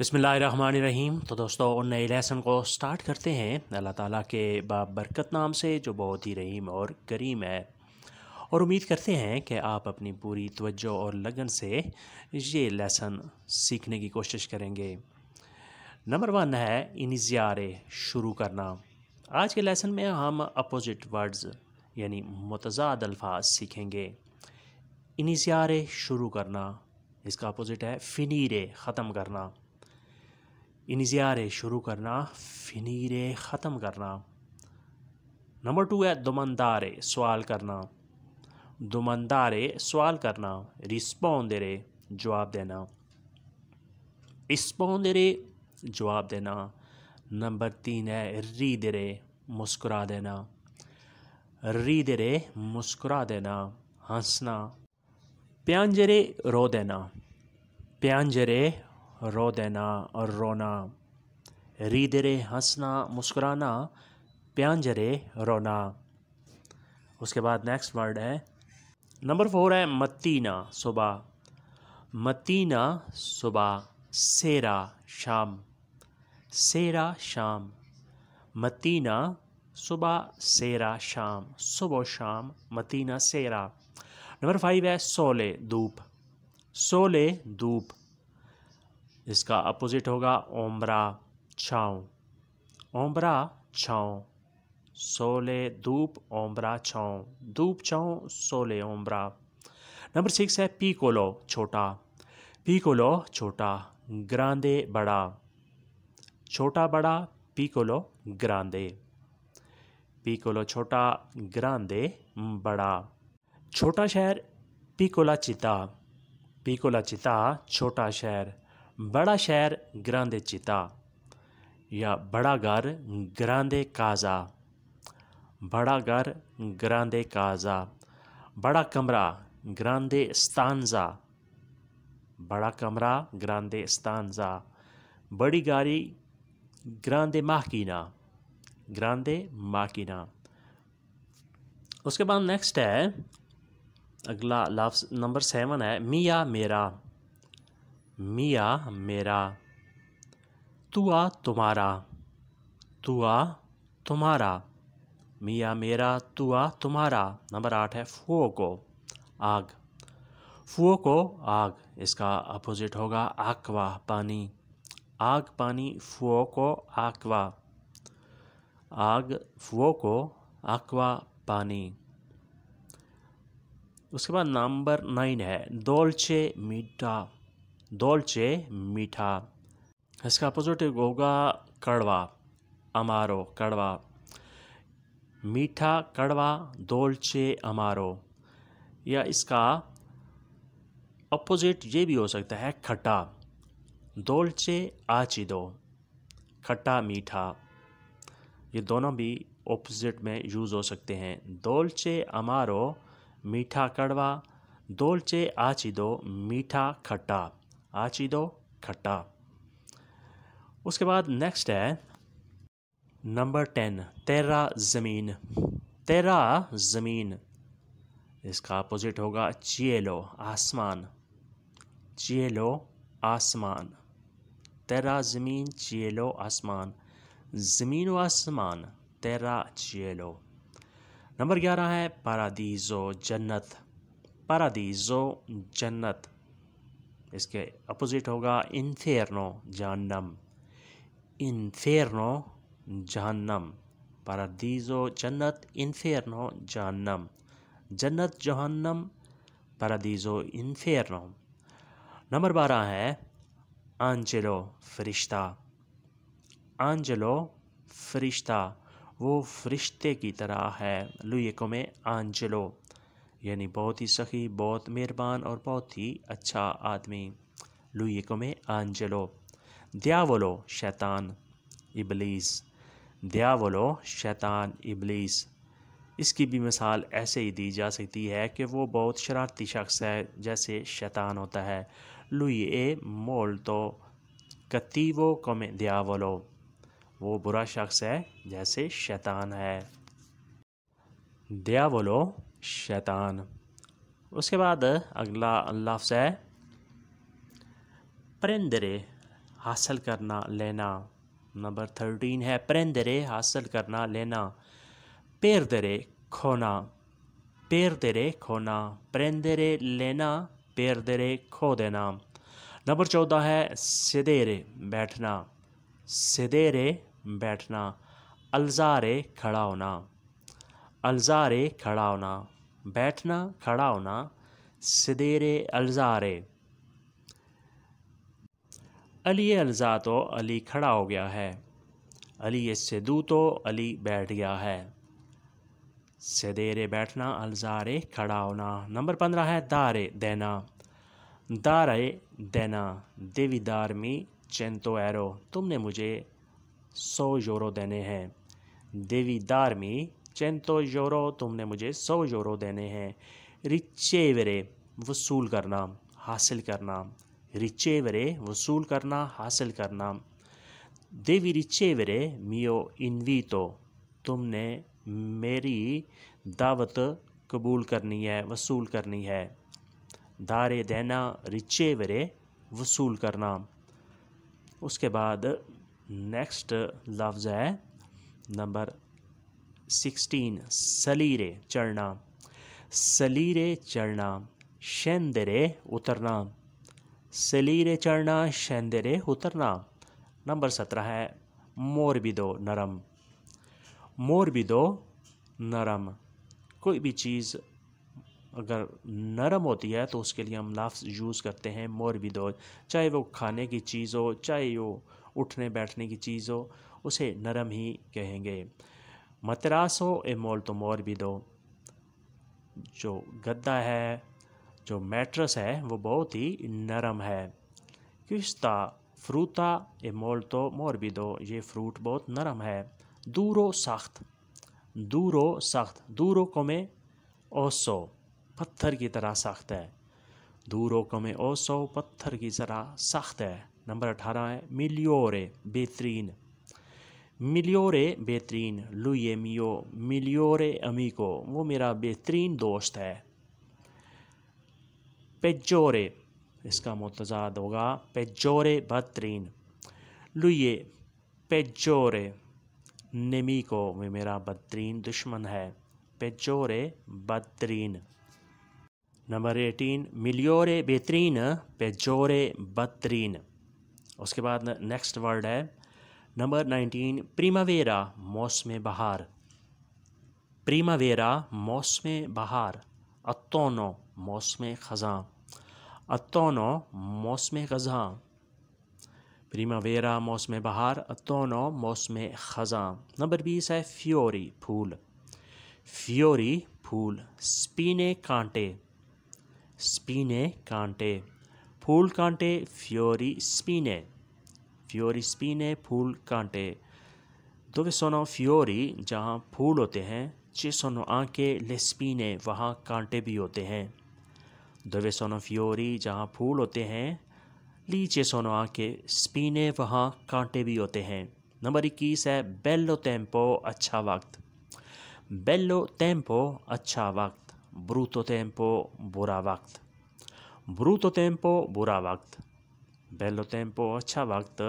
बिसमीम तो दोस्तों उन नए लेसन को स्टार्ट करते हैं अल्लाह ताला के बाबरकत नाम से जो बहुत ही रहीम और करीम है और उम्मीद करते हैं कि आप अपनी पूरी तवज्जो और लगन से ये लेसन सीखने की कोशिश करेंगे नंबर वन है इनिज़ारे शुरू करना आज के लेसन में हम अपोज़िट वर्ड्स यानी मतजाद अल्फाज सीखेंगे इनिज़ारे शुरू करना इसका अपोज़िट है फ़िनीरे ख़त्म करना इनज़ार शुरू करना फिनीर ख़त्म करना नंबर टू है दुमंदारे सवाल करना दुमंदारे सवाल करना रिस्पोंदेरे जवाब देना रे जवाब देना नंबर तीन है री देरे मुस्कुरा देना री दे देरे मुस्कुरा देना हंसना प्यांजरे रो देना प्यांजरे रो देना और रोना रीदरे हंसना मुस्कुराना प्यांजरे रोना उसके बाद नेक्स्ट वर्ड है नंबर फोर है मतीना सुबह मतीना सुबह सेरा शाम सेरा शाम मतीना सुबह सेरा शाम सुबह शाम मतीना सेरा नंबर फाइव है सोले धूप सोले धूप इसका अपोजिट होगा ओमरा छाँव ओमरा छाँव सोले धूप ओमरा छाँव धूप छाँव सोले ओमरा नंबर सिक्स है पी कोलो छोटा पी कोलो छोटा ग्रांदे बड़ा छोटा बड़ा पी कोलो ग्रांदे कोलो छोटा ग्रांदे बड़ा छोटा शहर पी कोला चिता पी कोला चिता छोटा शहर बड़ा शहर ग्रांदे चिता या बड़ा घर ग्रांदे काजा बड़ा घर ग्रांदे काजा बड़ा कमरा ग्रांदे स्तानजा बड़ा कमरा ग्रांदे स्तानजा बड़ी गाड़ी ग्रांदे माकिना ग्रांदे माकिना उसके बाद नेक्स्ट है अगला लफ्ज़ नंबर सेवन है मिया मेरा मिया मेरा तुआ तुम्हारा तुआ तुम्हारा मिया मेरा तुआ तुम्हारा नंबर आठ है फुओ को आग फुओ को आग इसका अपोजिट होगा आकवा पानी आग पानी फुओ को आकवा आग फुओ को आकवा पानी उसके बाद नंबर नाइन है दोलचे मीठा दोलचे मीठा इसका अपोजिट होगा कड़वा अमारो कड़वा मीठा कड़वा दोलचे अमारो या इसका अपोजिट ये भी हो सकता है खट्टा दोलचे आचिदो खट्टा मीठा ये दोनों भी ऑपोजिट में यूज़ हो सकते हैं दोलचे अमारो मीठा कड़वा दोलचे आचिदो मीठा खट्टा आचिदो खट्टा उसके बाद नेक्स्ट है नंबर टेन तेरा ज़मीन तेरा ज़मीन इसका अपोजिट होगा चिएलो आसमान चिएलो आसमान तेरा ज़मीन लो आसमान ज़मीन व आसमान तेरा लो नंबर ग्यारह है पारादीज़ो जन्नत पारादीज़ो जन्नत इसके अपोजिट होगा इन्फेरनो जहन्नम इन्फेरनो जहन्नम परदीजो जन्नत इन्फेरनो जहन्नम जन्नत जहन्नम परदीजो इन्फेरनो नंबर बारह है आंजलो फरिश्ता आंजलो फरिश्ता वो फरिश्ते की तरह है लुएको में आंजलो यानी बहुत ही सखी बहुत मेहरबान और बहुत ही अच्छा आदमी लुइको में आंजलो दयावलो शैतान इबलीस दियावलो शैतान इबलीस इसकी भी मिसाल ऐसे ही दी जा सकती है कि वो बहुत शरारती शख्स है जैसे शैतान होता है लुई ए मोल तो कतीवो कमे दयावलो वो बुरा शख्स है जैसे शैतान है दियावलो शैतान उसके बाद अगला लफ्ज़ है परिंदरे हासिल करना लेना नंबर थर्टीन है परिंदरे हासिल करना लेना दरे खोना दरे खोना परिंदरे लेना दरे खो देना नंबर चौदह है सदेरे बैठना सदेरे बैठना अलजारे खड़ा होना अलजारे खड़ा होना बैठना खड़ा होना सदेरे अलजारे अली अलजा तो अली खड़ा हो गया है अली सिदू तो अली बैठ गया है सदेरे बैठना अलजारे खड़ा होना नंबर पंद्रह है दारे देना दारे देना देवी दार मी चेंतो एरो तुमने मुझे सौ यूरो देने हैं देवी दार मी चेंतो जोरो तुमने मुझे सौ योरो देने हैं रिचेवरे वसूल करना हासिल करना रिचेवरे वसूल करना हासिल करना देवी रिचेवरे मियो इनवीतो तुमने मेरी दावत कबूल करनी है वसूल करनी है दारे देना रिचेवरे वसूल करना उसके बाद नेक्स्ट लफ्ज़ है नंबर सिक्सटीन सलीरे चढ़ना सलीरे चढ़ना शेंदरे उतरना सलीरे चढ़ना शेंदरे उतरना नंबर सत्रह है मोरबिदो नरम मोरबिदो नरम कोई भी चीज़ अगर नरम होती है तो उसके लिए हम लफ्स यूज़ करते हैं मोरबिदो चाहे वो खाने की चीज़ हो चाहे वो उठने बैठने की चीज़ हो उसे नरम ही कहेंगे materaso è molto morbido जो गद्दा है जो मैट्रस है वो बहुत ही नरम है क्रिस्ता फ्रूता ए मोल्टो मोरबिदो ये फ्रूट बहुत नरम है दूरो सख्त दूरो सख्त दूरो को में ओसो पत्थर की तरह सख्त है दूरो को में ओसो पत्थर की तरह सख्त है नंबर अठारह है मिलियोरे बेहतरीन मिलियोरे बेहतरीन लुए मियो मिलियोरे अमीको वो मेरा बेहतरीन दोस्त है पेजोरे इसका मतजाद होगा पेजोरे बदतरीन लुए पेजोरे नेमिको वे मेरा बदतरीन दुश्मन है पेजोरे बदतरीन नंबर एटीन मिलियोरे बेहतरीन पेजोरे बदतरीन उसके बाद नेक्स्ट वर्ड है नंबर नाइनटीन प्रीमावेरा मौसम बहार प्रीमावेरा मौसम बहार अतोनो मौसम ख़ज़ां अतोनो मौसम ख़ज़ां प्रीमावेरा मौसम बहार अतोनो मौसम ख़ज़ां नंबर बीस है फ्योरी फूल फ्योरी फूल स्पीने कांटे स्पीने कांटे फूल कांटे फ्योरी स्पीने फ्योरी स्पीने फूल कांटे dove सोनो फ्योरी जहाँ फूल होते हैं चे सोनो आँखे ले स्पीने वहाँ कांटे भी होते हैं dove सोनो फ्योरी जहाँ फूल होते हैं ली चे सोनो आँखे स्पीने वहाँ कांटे भी होते हैं नंबर इक्कीस है बेल्लो टेम्पो अच्छा वक्त बेलो टेम्पो अच्छा वक्त ब्रूतो टेम्पो बुरा वक्त ब्रूतो टेम्पो बुरा वक्त बेलो tempo अच्छा वक्त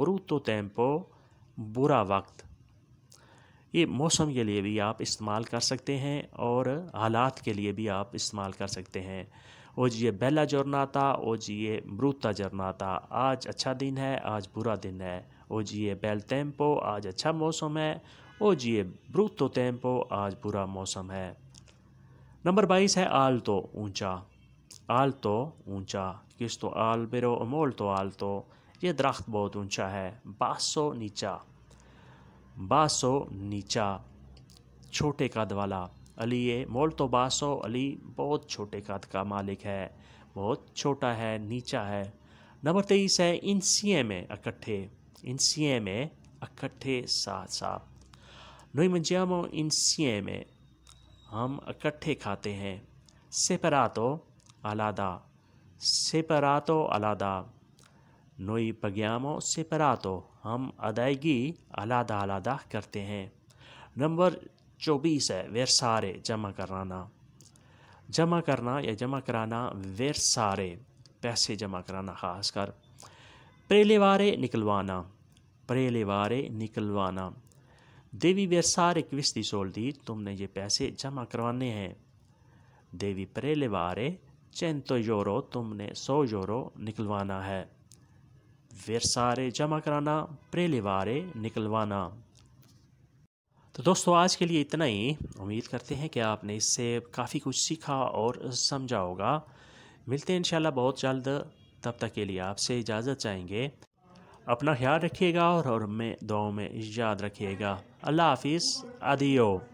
ब्रूतो टेम्पो बुरा वक्त ये मौसम के लिए भी आप इस्तेमाल कर सकते हैं और हालात के लिए भी आप इस्तेमाल कर सकते हैं ओ जी ये बेला जरनाता जी ये ब्रूता जरनाता आज अच्छा दिन है आज बुरा दिन है जी ये बेल टेम्पो आज अच्छा मौसम है जी ये ब्रूतो टेम्पो आज बुरा मौसम है नंबर बाईस है आल तो ऊंचा alto ऊंचा questo albero è molto alto ये दरख्त बहुत ऊंचा है बासो नीचा बासो नीचा छोटे कद वाला अली ये मोल तो बासो अली बहुत छोटे कद का मालिक है बहुत छोटा है नीचा है नंबर तेईस है इंसिए में इकट्ठे इंसिए में इकट्ठे साथ साथ नोई मंजियामो इंसिए में हम इकट्ठे खाते हैं सेपरातो आलादा সেপারাতো আলাদা नोई पगयामो সেপারাতো हम अदायगी अलादा अलादा करते हैं नंबर चौबीस है वेरसारे जमा कराना जमा करना या जमा कराना वेरसारे पैसे जमा कराना खासकर प्रेलेवारे निकलवाना प्रेलेवारे निकलवाना देवी वेरसारे क्विस्ती सोल दी तुमने ये पैसे जमा करवाने हैं देवी प्रेलेवारे तो जोरो तुमने सौ जोरो निकलवाना है सारे जमा कराना प्रेलिवारे निकलवाना तो दोस्तों आज के लिए इतना ही उम्मीद करते हैं कि आपने इससे काफ़ी कुछ सीखा और समझा होगा मिलते हैं इंशाल्लाह बहुत जल्द तब तक के लिए आपसे इजाज़त चाहेंगे अपना ख्याल रखिएगा और, और में दुआओं में याद रखिएगा अल्लाह हाफिज़ अदियो